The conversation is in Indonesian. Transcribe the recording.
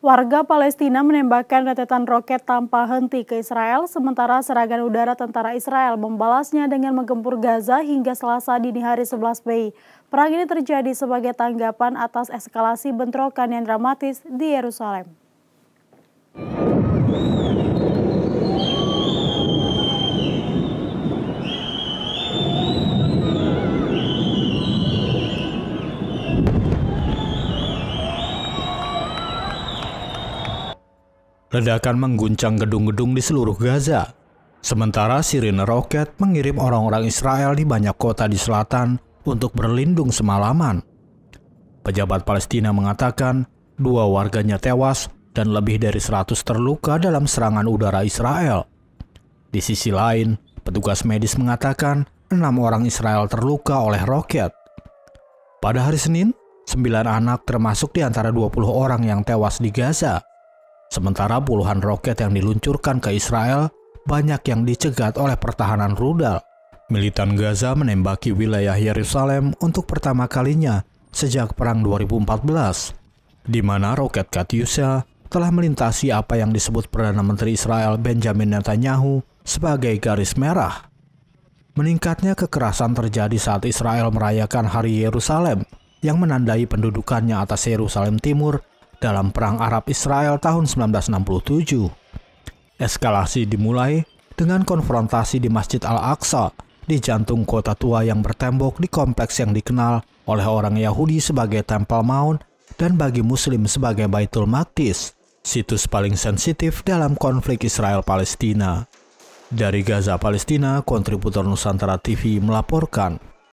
Warga Palestina menembakkan retetan roket tanpa henti ke Israel, sementara serangan udara tentara Israel membalasnya dengan menggempur Gaza hingga selasa dini hari 11 Mei. Perang ini terjadi sebagai tanggapan atas eskalasi bentrokan yang dramatis di Yerusalem. Ledakan mengguncang gedung-gedung di seluruh Gaza. Sementara sirine roket mengirim orang-orang Israel di banyak kota di selatan untuk berlindung semalaman. Pejabat Palestina mengatakan dua warganya tewas dan lebih dari 100 terluka dalam serangan udara Israel. Di sisi lain, petugas medis mengatakan enam orang Israel terluka oleh roket. Pada hari Senin, sembilan anak termasuk di antara 20 orang yang tewas di Gaza. Sementara puluhan roket yang diluncurkan ke Israel banyak yang dicegat oleh pertahanan rudal. Militan Gaza menembaki wilayah Yerusalem untuk pertama kalinya sejak Perang 2014, di mana roket Katyusha telah melintasi apa yang disebut Perdana Menteri Israel Benjamin Netanyahu sebagai garis merah. Meningkatnya kekerasan terjadi saat Israel merayakan Hari Yerusalem yang menandai pendudukannya atas Yerusalem Timur dalam Perang Arab-Israel tahun 1967. Eskalasi dimulai dengan konfrontasi di Masjid Al-Aqsa di jantung kota tua yang bertembok di kompleks yang dikenal oleh orang Yahudi sebagai Temple Mount dan bagi Muslim sebagai Baitul Maqdis, situs paling sensitif dalam konflik Israel-Palestina. Dari Gaza, Palestina, kontributor Nusantara TV melaporkan.